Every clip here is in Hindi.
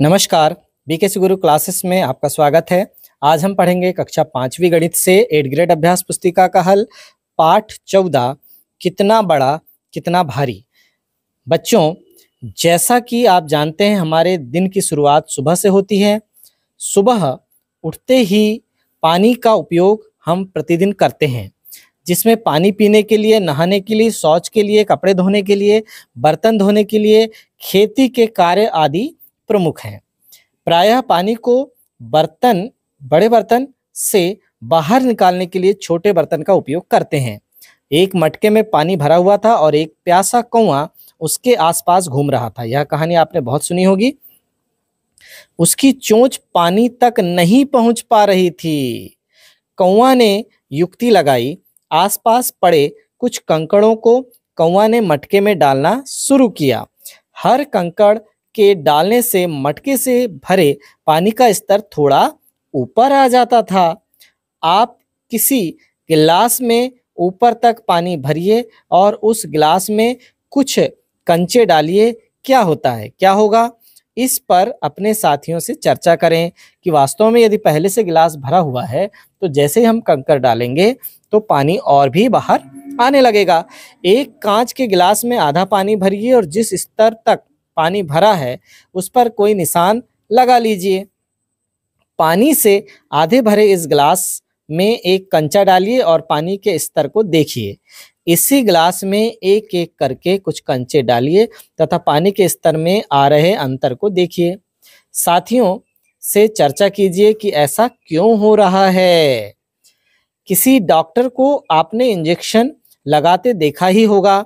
नमस्कार बीके गुरु क्लासेस में आपका स्वागत है आज हम पढ़ेंगे कक्षा पांचवी गणित से एट ग्रेड अभ्यास पुस्तिका का हल पाठ चौदह कितना बड़ा कितना भारी बच्चों जैसा कि आप जानते हैं हमारे दिन की शुरुआत सुबह से होती है सुबह उठते ही पानी का उपयोग हम प्रतिदिन करते हैं जिसमें पानी पीने के लिए नहाने के लिए शौच के लिए कपड़े धोने के लिए बर्तन धोने के लिए खेती के कार्य आदि प्रमुख हैं प्रायः पानी को बर्तन बड़े बर्तन से बाहर निकालने के लिए छोटे बर्तन का उपयोग करते हैं एक मटके में पानी भरा हुआ था और एक प्यासा कौआ उसके आसपास घूम रहा था यह कहानी आपने बहुत सुनी होगी उसकी चोंच पानी तक नहीं पहुंच पा रही थी कौआ ने युक्ति लगाई आसपास पड़े कुछ कंकड़ों को कौआ ने मटके में डालना शुरू किया हर कंकड़ के डालने से मटके से भरे पानी का स्तर थोड़ा ऊपर आ जाता था आप किसी गिलास में ऊपर तक पानी भरिए और उस गिलास में कुछ कंचे डालिए क्या होता है क्या होगा इस पर अपने साथियों से चर्चा करें कि वास्तव में यदि पहले से गिलास भरा हुआ है तो जैसे ही हम कंकर डालेंगे तो पानी और भी बाहर आने लगेगा एक कांच के गिलास में आधा पानी भरिए और जिस स्तर तक पानी भरा है उस पर कोई निशान लगा लीजिए पानी से आधे भरे इस ग्लास में एक कंचा डालिए और पानी के स्तर को देखिए इसी ग्लास में एक एक करके कुछ कंचे डालिए तथा पानी के स्तर में आ रहे अंतर को देखिए साथियों से चर्चा कीजिए कि ऐसा क्यों हो रहा है किसी डॉक्टर को आपने इंजेक्शन लगाते देखा ही होगा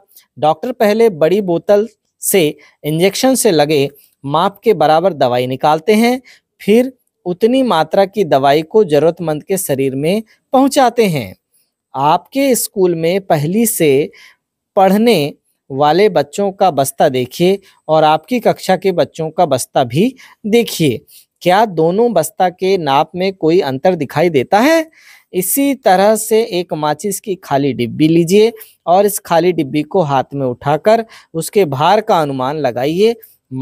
डॉक्टर पहले बड़ी बोतल से इंजेक्शन से लगे माप के बराबर दवाई निकालते हैं फिर उतनी मात्रा की दवाई को जरूरतमंद के शरीर में पहुंचाते हैं आपके स्कूल में पहली से पढ़ने वाले बच्चों का बस्ता देखिए और आपकी कक्षा के बच्चों का बस्ता भी देखिए क्या दोनों बस्ता के नाप में कोई अंतर दिखाई देता है इसी तरह से एक माचिस की खाली डिब्बी लीजिए और इस खाली डिब्बी को हाथ में उठाकर उसके भार का अनुमान लगाइए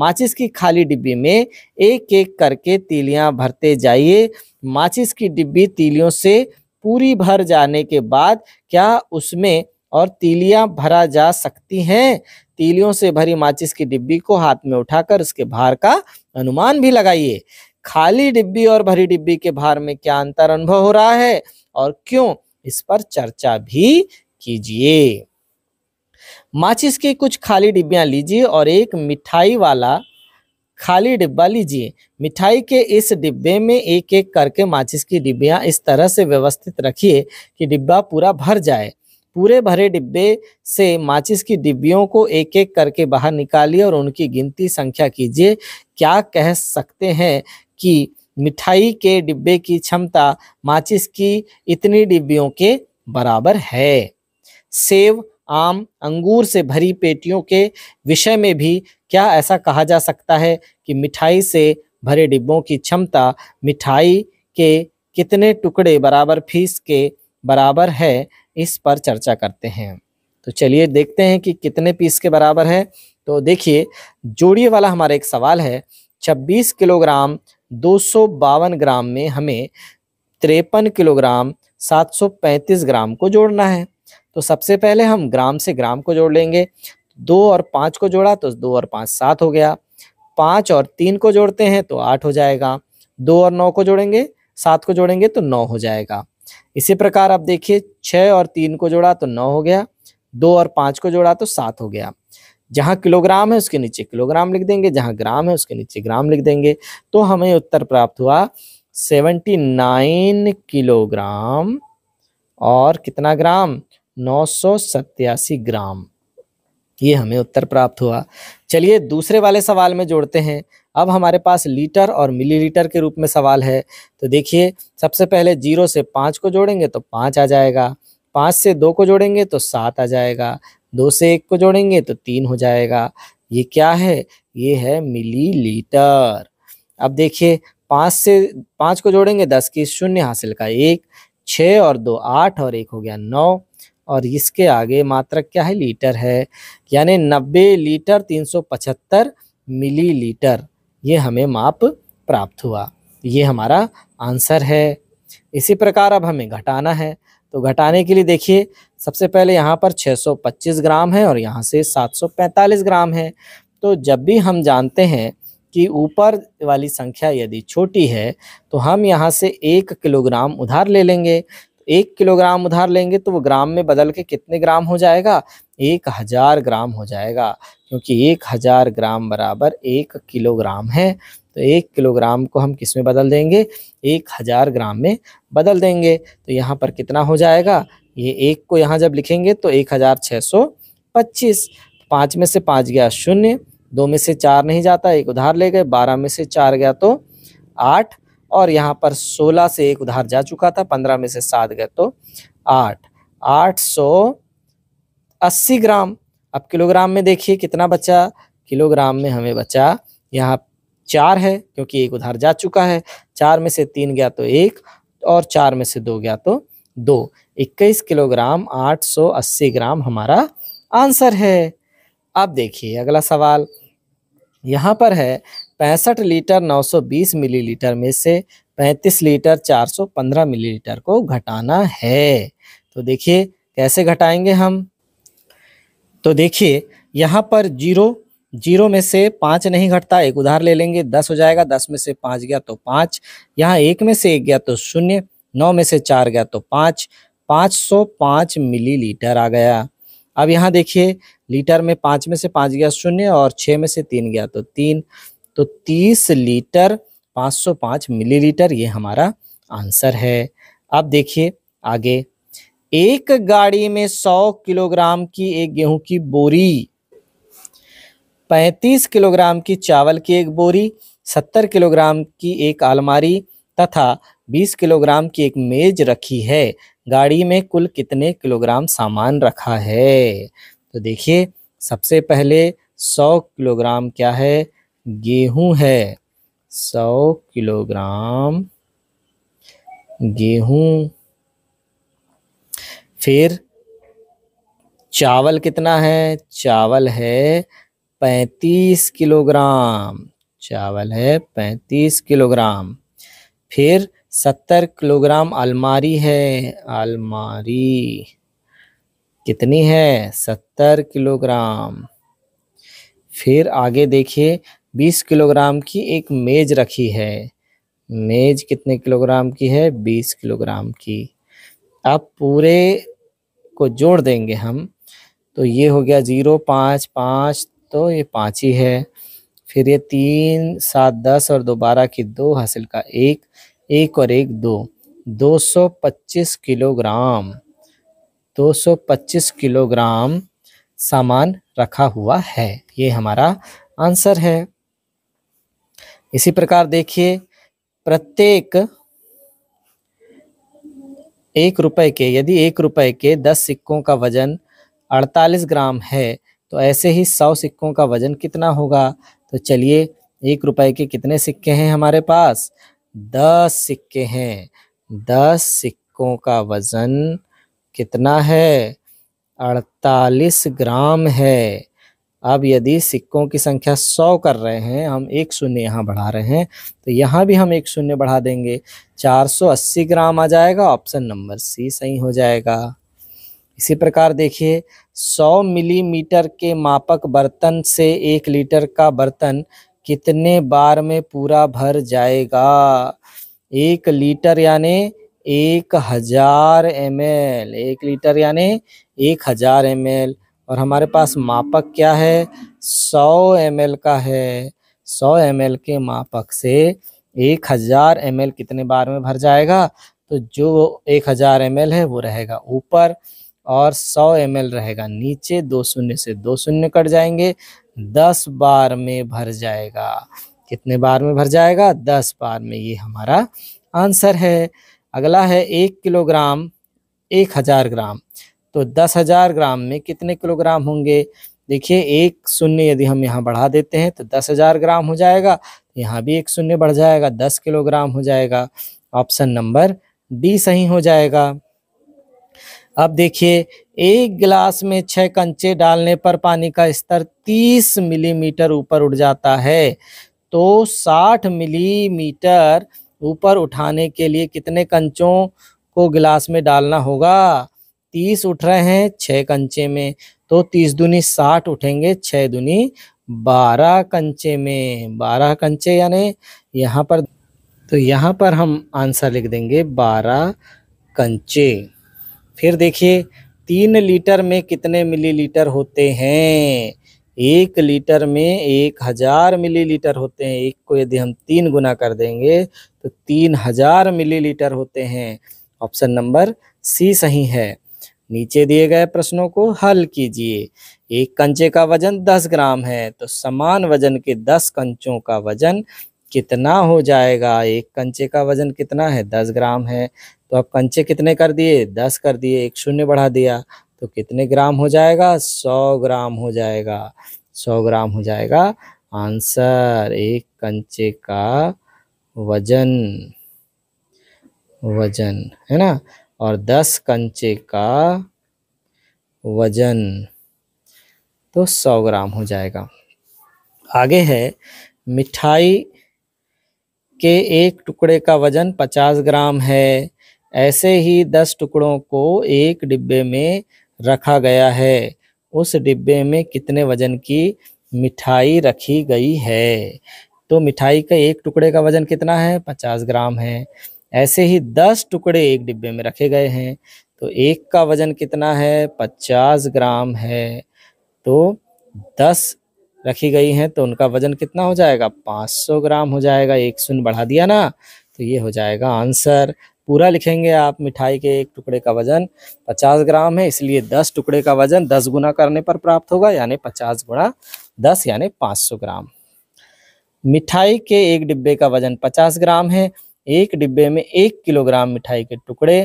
माचिस की खाली डिब्बी में एक एक करके तीलियां भरते जाइए माचिस की डिब्बी तीलियों से पूरी भर जाने के बाद क्या उसमें और तीलियां भरा जा सकती हैं तीलियों से भरी माचिस की डिब्बी को हाथ में उठाकर उसके भार का अनुमान भी लगाइए खाली डिब्बी और भरी डिब्बी के भार में क्या अंतर अनुभव हो रहा है और क्यों इस पर चर्चा भी कीजिए माचिस की कुछ खाली डिब्बियां लीजिए और एक मिठाई वाला खाली डिब्बा लीजिए मिठाई के इस डिब्बे में एक एक करके माचिस की डिब्बियां इस तरह से व्यवस्थित रखिए कि डिब्बा पूरा भर जाए पूरे भरे डिब्बे से माचिस की डिब्बियों को एक एक करके बाहर निकालिए और उनकी गिनती संख्या कीजिए क्या कह सकते हैं कि मिठाई के डिब्बे की क्षमता माचिस की इतनी डिब्बियों के बराबर है सेब आम अंगूर से भरी पेटियों के विषय में भी क्या ऐसा कहा जा सकता है कि मिठाई से भरे डिब्बों की क्षमता मिठाई के कितने टुकड़े बराबर फीस के बराबर है इस पर चर्चा करते हैं तो चलिए देखते हैं कि कितने पीस के बराबर है तो देखिए जोड़िए वाला हमारा एक सवाल है 26 किलोग्राम दो ग्राम में हमें तिरपन किलोग्राम 735 ग्राम को जोड़ना है तो सबसे पहले हम ग्राम से ग्राम को जोड़ लेंगे दो और पाँच को जोड़ा तो दो और पाँच सात हो गया पाँच और तीन को जोड़ते हैं तो आठ हो जाएगा दो और नौ को जोड़ेंगे सात को जोड़ेंगे तो नौ हो जाएगा इसी प्रकार आप देखिए छः और तीन को जोड़ा तो नौ हो गया दो और पाँच को जोड़ा तो सात हो गया जहाँ किलोग्राम है उसके नीचे किलोग्राम लिख देंगे जहाँ ग्राम है उसके नीचे ग्राम लिख देंगे तो हमें उत्तर प्राप्त हुआ सेवेंटी नाइन किलोग्राम और कितना ग्राम नौ सौ सत्यासी ग्राम ये हमें उत्तर प्राप्त हुआ चलिए दूसरे वाले सवाल में जोड़ते हैं अब हमारे पास लीटर और मिलीलीटर के रूप में सवाल है तो देखिए सबसे पहले जीरो से पाँच को जोड़ेंगे तो पाँच आ जाएगा पाँच से दो को जोड़ेंगे तो सात आ जाएगा दो से एक को जोड़ेंगे तो तीन हो जाएगा ये क्या है ये है मिलीलीटर अब देखिए पाँच से पाँच को जोड़ेंगे दस की शून्य हासिल का एक छः और दो आठ और एक हो गया नौ और इसके आगे मात्रक क्या है लीटर है यानी नब्बे लीटर तीन सौ पचहत्तर मिली लीटर ये हमें माप प्राप्त हुआ ये हमारा आंसर है इसी प्रकार अब हमें घटाना है तो घटाने के लिए देखिए सबसे पहले यहाँ पर 625 ग्राम है और यहाँ से 745 ग्राम है तो जब भी हम जानते हैं कि ऊपर वाली संख्या यदि छोटी है तो हम यहाँ से एक किलोग्राम उधार ले लेंगे एक किलोग्राम उधार लेंगे तो वो ग्राम में बदल के कितने ग्राम हो जाएगा एक हज़ार ग्राम हो जाएगा क्योंकि एक हज़ार ग्राम बराबर एक किलोग्राम है तो एक किलोग्राम को हम किस में बदल देंगे एक हज़ार ग्राम में बदल देंगे तो यहाँ पर कितना हो जाएगा ये एक को यहाँ जब लिखेंगे तो एक हज़ार छः सौ पच्चीस पाँच में से पाँच गया शून्य दो में से चार नहीं जाता एक उधार ले गए बारह में से चार गया तो आठ और यहाँ पर सोलह से एक उधार जा चुका था पंद्रह में से सात गए तो आठ आठ सौ अस्सी ग्राम अब किलोग्राम में देखिए कितना बचा किलोग्राम में हमें बचा यहाँ चार है क्योंकि एक उधार जा चुका है चार में से तीन गया तो एक और चार में से दो गया तो दो इक्कीस किलोग्राम आठ सौ अस्सी ग्राम हमारा आंसर है अब देखिए अगला सवाल यहाँ पर है पैंसठ लीटर नौ सौ मिली मिलीलीटर में से पैंतीस लीटर चार सौ मिली मिलीलीटर को घटाना है तो देखिए कैसे घटाएंगे हम तो देखिए यहाँ पर जीरो जीरो में से पाँच नहीं घटता एक उधार ले लेंगे दस हो जाएगा दस में से पाँच गया तो पाँच यहाँ एक में से एक गया तो शून्य नौ में से चार गया तो पाँच पाँच सौ पाँच मिलीलीटर आ गया अब यहाँ देखिए लीटर में पाँच में से पाँच गया शून्य और छः में से तीन गया तो तीन तो तीस लीटर पाँच सौ पाँच मिलीलीटर ये हमारा आंसर है अब देखिए आगे एक गाड़ी में सौ किलोग्राम की एक गेहूं की बोरी 35 किलोग्राम की चावल की एक बोरी सत्तर किलोग्राम की एक अलमारी तथा बीस किलोग्राम की एक मेज रखी है गाड़ी में कुल कितने किलोग्राम सामान रखा है तो देखिए सबसे पहले सौ किलोग्राम क्या है गेहूं है सौ किलोग्राम गेहूं फिर चावल कितना है चावल है पैंतीस किलोग्राम चावल है पैंतीस किलोग्राम फिर सत्तर किलोग्राम अलमारी है अलमारी कितनी है सत्तर किलोग्राम फिर आगे देखिए बीस किलोग्राम की एक मेज रखी है मेज कितने किलोग्राम की है बीस किलोग्राम की अब पूरे को जोड़ देंगे हम तो ये हो गया जीरो पाँच पाँच तो ये पाँच ही है फिर ये तीन सात दस और दोबारा की दो हासिल का एक एक और एक दो दो सौ पच्चीस किलोग्राम दो सौ पच्चीस किलोग्राम सामान रखा हुआ है ये हमारा आंसर है इसी प्रकार देखिए प्रत्येक एक रुपए के यदि एक रुपए के दस सिक्कों का वजन अड़तालीस ग्राम है तो ऐसे ही सौ सिक्कों का वजन कितना होगा तो चलिए एक रुपए के कितने सिक्के हैं हमारे पास दस सिक्के हैं दस सिक्कों का वजन कितना है अड़तालीस ग्राम है अब यदि सिक्कों की संख्या सौ कर रहे हैं हम एक शून्य यहाँ बढ़ा रहे हैं तो यहाँ भी हम एक शून्य बढ़ा देंगे 480 ग्राम आ जाएगा ऑप्शन नंबर सी सही हो जाएगा इसी प्रकार देखिए 100 मिलीमीटर के मापक बर्तन से एक लीटर का बर्तन कितने बार में पूरा भर जाएगा एक लीटर यानी एक हजार एम एक लीटर यानी एक हजार एम और हमारे पास मापक क्या है 100 एम का है 100 एम के मापक से 1000 एम कितने बार में भर जाएगा तो जो 1000 एम है वो रहेगा ऊपर और 100 एम रहेगा नीचे दो शून्य से दो शून्य कट जाएंगे दस बार में भर जाएगा कितने बार में भर जाएगा दस बार में ये हमारा आंसर है अगला है एक किलोग्राम एक हजार ग्राम तो दस हजार ग्राम में कितने किलोग्राम होंगे देखिए एक शून्य यदि हम यहाँ बढ़ा देते हैं तो दस हजार ग्राम हो जाएगा यहाँ भी एक शून्य बढ़ जाएगा दस किलोग्राम हो जाएगा ऑप्शन नंबर डी सही हो जाएगा अब देखिए एक गिलास में छह कंचे डालने पर पानी का स्तर तीस मिलीमीटर ऊपर उठ जाता है तो साठ मिलीमीटर ऊपर उठाने के लिए कितने कंचों को गिलास में डालना होगा तीस उठ रहे हैं छः कंचे में तो तीस दुनी साठ उठेंगे छः दुनी बारह कंचे में बारह कंचे यानी यहाँ पर तो यहाँ पर हम आंसर लिख देंगे बारह कंचे फिर देखिए तीन लीटर में कितने मिलीलीटर होते हैं एक लीटर में एक हज़ार मिलीलीटर होते हैं एक को यदि हम तीन गुना कर देंगे तो तीन हज़ार मिलीलीटर होते हैं ऑप्शन नंबर सी सही है नीचे दिए गए प्रश्नों को हल कीजिए एक कंचे का वजन दस ग्राम है तो समान वजन के दस कंचों का वजन कितना हो जाएगा एक कंचे का वजन कितना है दस ग्राम है तो आप कंचे कितने कर दिए दस कर दिए एक शून्य बढ़ा दिया तो कितने ग्राम हो जाएगा सौ ग्राम हो जाएगा सौ ग्राम हो जाएगा आंसर एक कंचे का वजन वजन है ना और दस कंचे का वजन तो सौ ग्राम हो जाएगा आगे है मिठाई के एक टुकड़े का वजन पचास ग्राम है ऐसे ही दस टुकड़ों को एक डिब्बे में रखा गया है उस डिब्बे में कितने वजन की मिठाई रखी गई है तो मिठाई का एक टुकड़े का वजन कितना है पचास ग्राम है ऐसे ही दस टुकड़े एक डिब्बे में रखे गए हैं तो एक का वजन कितना है पचास ग्राम है तो दस रखी गई हैं तो उनका वजन कितना हो जाएगा पाँच सौ ग्राम हो जाएगा एक शून्य बढ़ा दिया ना तो ये हो जाएगा आंसर पूरा लिखेंगे आप मिठाई के एक टुकड़े का वजन 50 ग्राम है इसलिए 10 टुकड़े का वजन 10 गुना करने पर प्राप्त होगा यानी 50 गुणा दस यानी 500 ग्राम मिठाई के एक डिब्बे का वजन 50 ग्राम है एक डिब्बे में एक किलोग्राम मिठाई के टुकड़े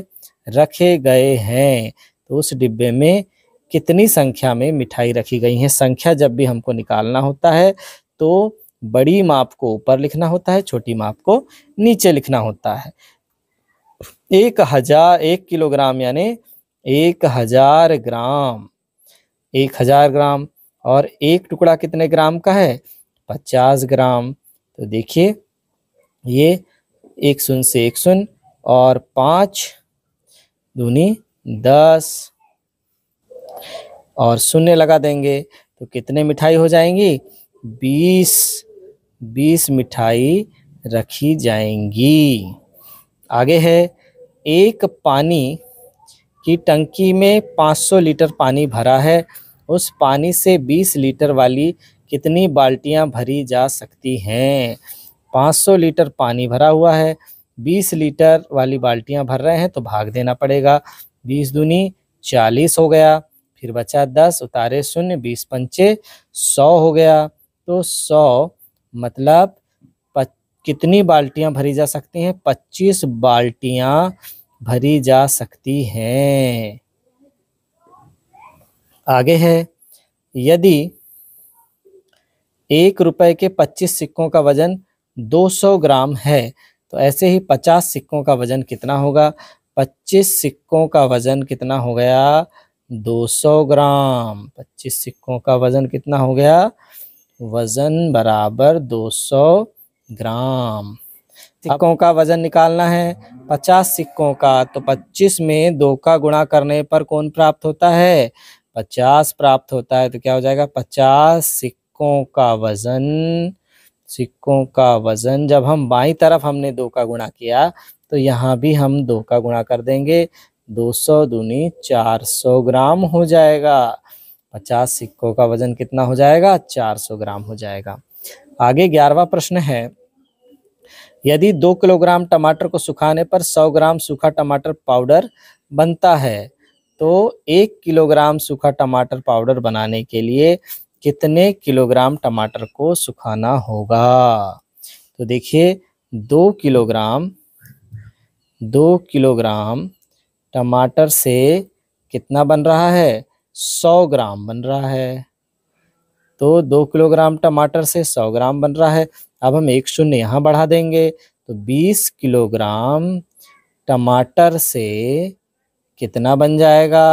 रखे गए हैं तो उस डिब्बे में कितनी संख्या में मिठाई रखी गई है संख्या जब भी हमको निकालना होता है तो बड़ी माप को ऊपर लिखना होता है छोटी माप को नीचे लिखना होता है एक हजार एक किलोग्राम यानी एक हजार ग्राम एक हजार ग्राम और एक टुकड़ा कितने ग्राम का है पचास ग्राम तो देखिए ये एक शून्य से एक शून्य और पाँच दूनी दस और शून्य लगा देंगे तो कितने मिठाई हो जाएंगी बीस बीस मिठाई रखी जाएंगी आगे है एक पानी की टंकी में 500 लीटर पानी भरा है उस पानी से 20 लीटर वाली कितनी बाल्टियां भरी जा सकती हैं 500 लीटर पानी भरा हुआ है 20 लीटर वाली बाल्टियां भर रहे हैं तो भाग देना पड़ेगा 20 दूनी 40 हो गया फिर बचा 10 उतारे शून्य बीस पंचे 100 हो गया तो 100 मतलब कितनी बाल्टियां भरी जा सकती हैं 25 बाल्टियां भरी जा सकती हैं आगे है यदि एक रुपए के 25 सिक्कों का वजन 200 ग्राम है तो ऐसे ही 50 सिक्कों का वज़न कितना होगा 25 सिक्कों का वज़न कितना हो गया 200 ग्राम 25 सिक्कों का वज़न कितना हो गया वज़न बराबर 200 ग्राम सिक्कों का वजन निकालना है पचास सिक्कों का तो पच्चीस में दो का गुणा करने पर कौन प्राप्त होता है पचास प्राप्त होता है तो क्या हो जाएगा पचास सिक्कों का वजन सिक्कों का वजन जब हम बाई तरफ हमने दो का गुणा किया तो यहाँ भी हम दो का गुणा कर देंगे 200 सौ दूनी चार सौ ग्राम हो जाएगा 50 सिक्कों का वजन कितना हो जाएगा 400 ग्राम हो जाएगा आगे ग्यारहवा प्रश्न है यदि दो किलोग्राम टमाटर को सुखाने पर 100 ग्राम सूखा टमाटर पाउडर बनता है तो एक किलोग्राम सूखा टमाटर पाउडर बनाने के लिए कितने किलोग्राम टमाटर को सुखाना होगा तो देखिए दो किलोग्राम दो किलोग्राम टमाटर से कितना बन रहा है सौ ग्राम बन रहा है तो दो किलोग्राम टमाटर से सौ ग्राम बन रहा है अब हम एक शून्य यहाँ बढ़ा देंगे तो बीस किलोग्राम टमाटर से कितना बन जाएगा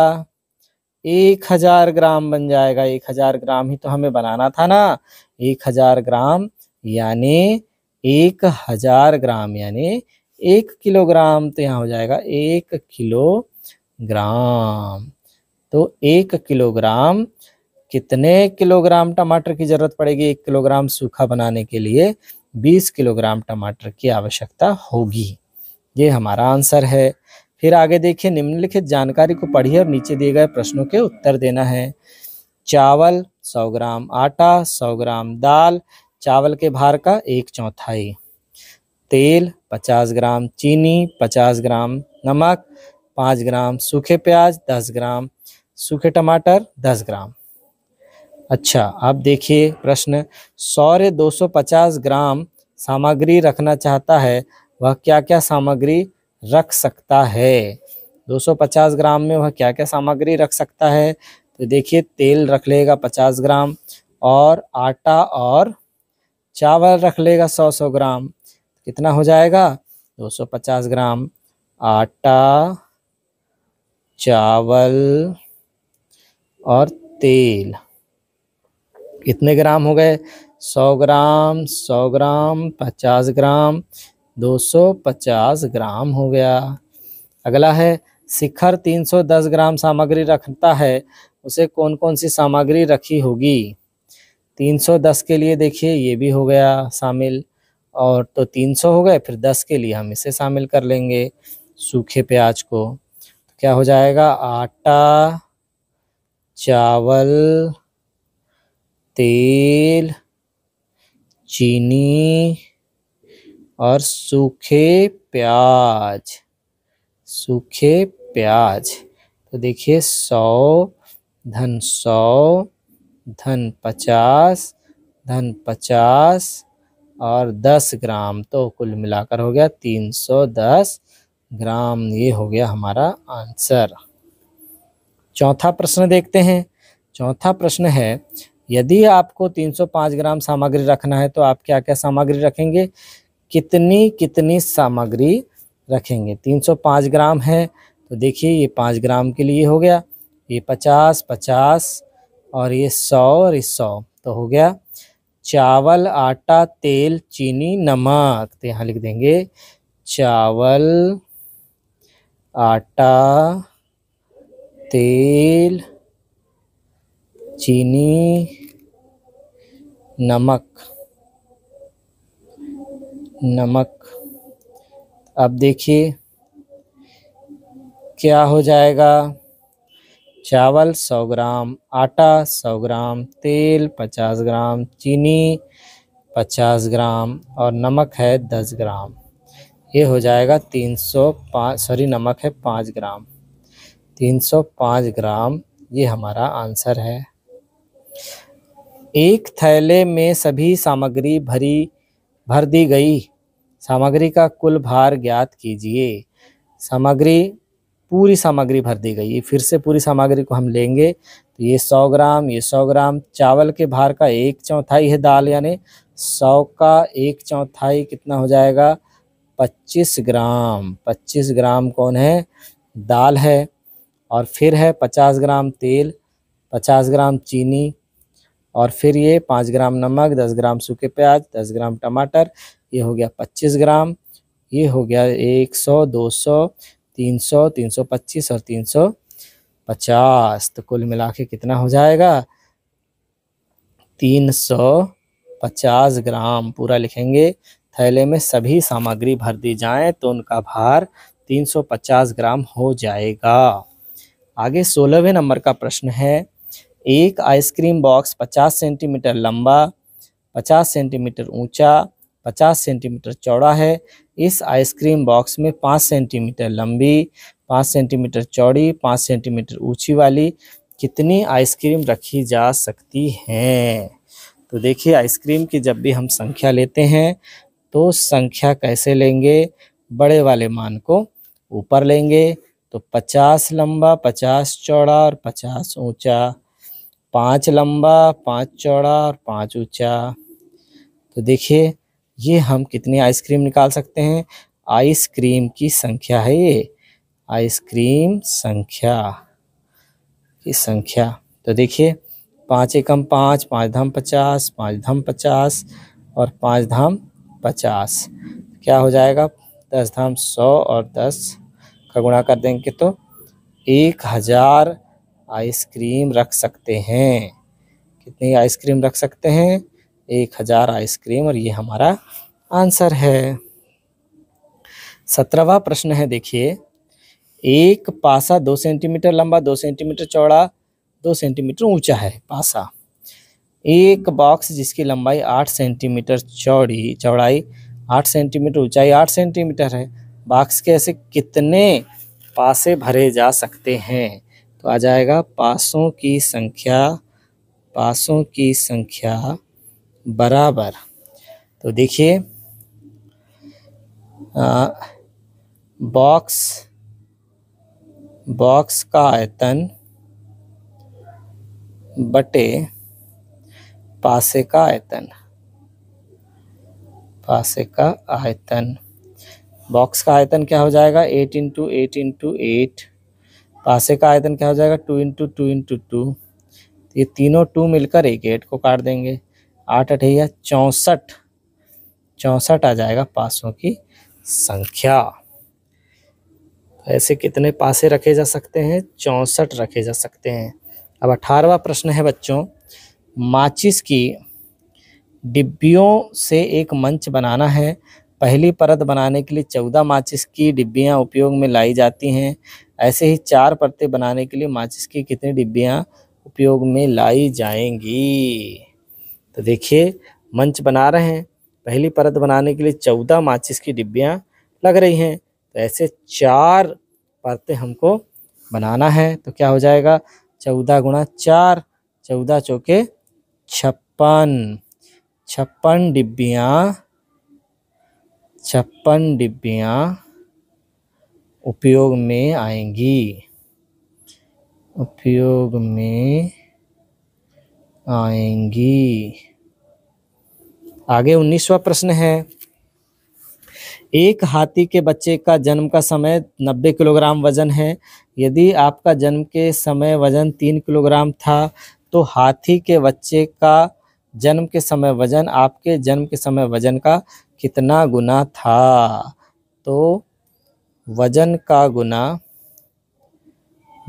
एक हजार ग्राम बन जाएगा एक हजार ग्राम ही तो हमें बनाना था ना एक हजार ग्राम यानी एक हजार ग्राम यानी एक किलोग्राम तो यहाँ हो जाएगा एक किलोग्राम तो एक किलोग्राम कितने किलोग्राम टमाटर की जरूरत पड़ेगी एक किलोग्राम सूखा बनाने के लिए बीस किलोग्राम टमाटर की आवश्यकता होगी ये हमारा आंसर है फिर आगे देखिए निम्नलिखित जानकारी को पढ़िए और नीचे दिए गए प्रश्नों के उत्तर देना है चावल 100 ग्राम आटा 100 ग्राम दाल चावल के भार का एक चौथाई तेल 50 ग्राम चीनी 50 ग्राम नमक 5 ग्राम सूखे प्याज 10 ग्राम सूखे टमाटर 10 ग्राम अच्छा आप देखिए प्रश्न सौर्य 250 ग्राम सामग्री रखना चाहता है वह क्या क्या सामग्री रख सकता है 250 ग्राम में वह क्या क्या सामग्री रख सकता है तो देखिए तेल रख लेगा 50 ग्राम और आटा और चावल रख लेगा 100 सौ ग्राम कितना हो जाएगा 250 ग्राम आटा चावल और तेल कितने ग्राम हो गए 100 ग्राम 100 ग्राम 50 ग्राम 250 ग्राम हो गया अगला है शिखर 310 ग्राम सामग्री रखता है उसे कौन कौन सी सामग्री रखी होगी 310 के लिए देखिए ये भी हो गया शामिल और तो 300 हो गए फिर 10 के लिए हम इसे शामिल कर लेंगे सूखे प्याज को तो क्या हो जाएगा आटा चावल तेल चीनी और सूखे प्याज सूखे प्याज तो देखिए सौ धन सौ धन पचास धन पचास और दस ग्राम तो कुल मिलाकर हो गया तीन सौ दस ग्राम ये हो गया हमारा आंसर चौथा प्रश्न देखते हैं चौथा प्रश्न है यदि आपको 305 ग्राम सामग्री रखना है तो आप क्या क्या सामग्री रखेंगे कितनी कितनी सामग्री रखेंगे 305 ग्राम है तो देखिए ये पाँच ग्राम के लिए हो गया ये पचास पचास और ये सौ और ये सौ तो हो गया चावल आटा तेल चीनी नमक तो यहाँ लिख देंगे चावल आटा तेल चीनी नमक नमक अब देखिए क्या हो जाएगा चावल 100 ग्राम आटा 100 ग्राम तेल 50 ग्राम चीनी 50 ग्राम और नमक है 10 ग्राम ये हो जाएगा 305 सॉरी नमक है 5 ग्राम 305 ग्राम ये हमारा आंसर है एक थैले में सभी सामग्री भरी भर दी गई सामग्री का कुल भार ज्ञात कीजिए सामग्री पूरी सामग्री भर दी गई है फिर से पूरी सामग्री को हम लेंगे तो ये सौ ग्राम ये सौ ग्राम चावल के भार का एक चौथाई है दाल यानी सौ का एक चौथाई कितना हो जाएगा पच्चीस ग्राम पच्चीस ग्राम कौन है दाल है और फिर है पचास ग्राम तेल पचास ग्राम चीनी और फिर ये पाँच ग्राम नमक दस ग्राम सूखे प्याज दस ग्राम टमाटर ये हो गया 25 ग्राम ये हो गया एक सौ दो सौ तीन सौ तीन सौ पच्चीस और तीन सौ पचास तो कुल मिला के कितना हो जाएगा तीन सौ पचास ग्राम पूरा लिखेंगे थैले में सभी सामग्री भर दी जाए तो उनका भार तीन सौ पचास ग्राम हो जाएगा आगे सोलहवें नंबर का प्रश्न है एक आइसक्रीम बॉक्स पचास सेंटीमीटर लंबा पचास सेंटीमीटर ऊंचा 50 सेंटीमीटर चौड़ा है इस आइसक्रीम बॉक्स में 5 सेंटीमीटर लंबी 5 सेंटीमीटर चौड़ी 5 सेंटीमीटर ऊंची वाली कितनी आइसक्रीम रखी जा सकती हैं तो देखिए आइसक्रीम की जब भी हम संख्या लेते हैं तो संख्या कैसे लेंगे बड़े वाले मान को ऊपर लेंगे तो 50 लंबा 50 चौड़ा और 50 ऊंचा पाँच लंबा पाँच चौड़ा और पाँच ऊंचा तो देखिए ये हम कितनी आइसक्रीम निकाल सकते हैं आइसक्रीम की संख्या है ये आइसक्रीम संख्या की संख्या तो देखिए पाँच एकम पाँच पाँच धाम पचास पाँच धाम पचास और पाँच धाम पचास क्या हो जाएगा दस धाम सौ और दस का गुणा कर देंगे तो एक हज़ार आइसक्रीम रख सकते हैं कितनी आइसक्रीम रख सकते हैं एक हज़ार आइसक्रीम और ये हमारा आंसर है सत्रहवा प्रश्न है देखिए एक पासा दो सेंटीमीटर लंबा दो सेंटीमीटर चौड़ा दो सेंटीमीटर ऊंचा है पासा एक बॉक्स जिसकी लंबाई आठ सेंटीमीटर चौड़ी चौड़ाई आठ सेंटीमीटर ऊंचाई आठ सेंटीमीटर है बॉक्स के ऐसे कितने पासे भरे जा सकते हैं तो आ जाएगा पासों की संख्या पासों की संख्या बराबर तो देखिए बॉक्स बॉक्स का आयतन बटे पासे का आयतन पासे का आयतन बॉक्स का आयतन क्या हो जाएगा eight into eight into eight पासे का आयतन क्या हो जाएगा two into two into two ये तीनों टू मिलकर एक एट को काट देंगे आठ अठैया चौंसठ चौंसठ आ जाएगा पासों की संख्या तो ऐसे कितने पासे रखे जा सकते हैं चौंसठ रखे जा सकते हैं अब अठारहवा प्रश्न है बच्चों माचिस की डिब्बियों से एक मंच बनाना है पहली परत बनाने के लिए चौदह माचिस की डिब्बियाँ उपयोग में लाई जाती हैं ऐसे ही चार परतें बनाने के लिए माचिस की कितनी डिब्बियाँ उपयोग में लाई जाएंगी तो देखिए मंच बना रहे हैं पहली परत बनाने के लिए चौदह माचिस की डिब्बियाँ लग रही हैं तो ऐसे चार परतें हमको बनाना है तो क्या हो जाएगा चौदह गुणा चार चौदह चौके छप्पन छप्पन डिब्बियाँ छप्पन डिब्बियाँ उपयोग में आएंगी उपयोग में आएंगी आगे उन्नीसवा प्रश्न है एक हाथी के बच्चे का जन्म का समय नब्बे किलोग्राम वजन है यदि आपका जन्म के समय वजन तीन किलोग्राम था तो हाथी के बच्चे का जन्म के समय वजन आपके जन्म के समय वजन का कितना गुना था तो वजन का गुना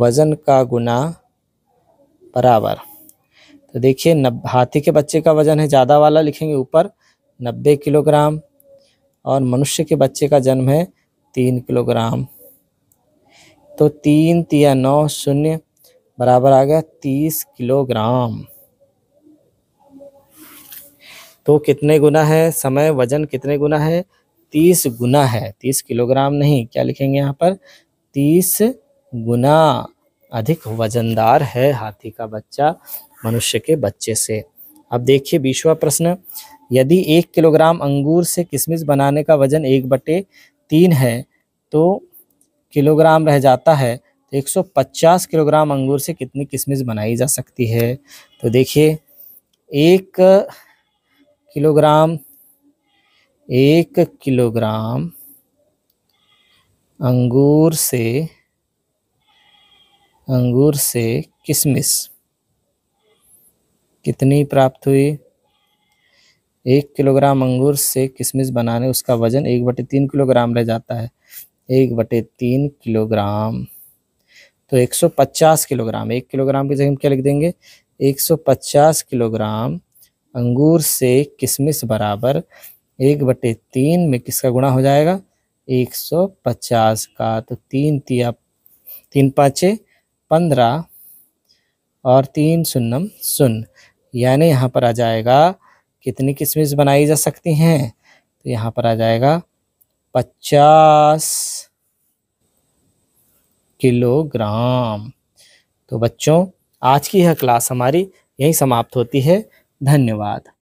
वजन का गुना बराबर तो देखिए नब हाथी के बच्चे का वजन है ज़्यादा वाला लिखेंगे ऊपर नब्बे किलोग्राम और मनुष्य के बच्चे का जन्म है तीन किलोग्राम तो तीन तिया नौ शून्य बराबर आ गया तीस किलोग्राम तो कितने गुना है समय वजन कितने गुना है तीस गुना है तीस किलोग्राम नहीं क्या लिखेंगे यहाँ पर तीस गुना अधिक वजनदार है हाथी का बच्चा मनुष्य के बच्चे से अब देखिए बीसवा प्रश्न यदि एक किलोग्राम अंगूर से किशमिश बनाने का वजन एक बटे तीन है तो किलोग्राम रह जाता है तो 150 किलोग्राम अंगूर से कितनी किशमिश बनाई जा सकती है तो देखिए एक किलोग्राम एक किलोग्राम अंगूर से अंगूर से किशमिश कितनी प्राप्त हुई एक किलोग्राम अंगूर से किशमिश बनाने उसका वजन एक बटे तीन किलोग्राम रह जाता है एक बटे तीन किलोग्राम तो 150 किलोग्राम एक किलोग्राम की जगह हम क्या लिख देंगे 150 किलोग्राम अंगूर से किशमिश बराबर एक बटे तीन में किसका गुणा हो जाएगा 150 का तो तीन तिया तीन पाँचे पंद्रह और तीन शून्यम शून्य यानी यहाँ पर आ जाएगा कितनी किशमिश बनाई जा सकती हैं तो यहाँ पर आ जाएगा पचास किलोग्राम तो बच्चों आज की यह क्लास हमारी यहीं समाप्त होती है धन्यवाद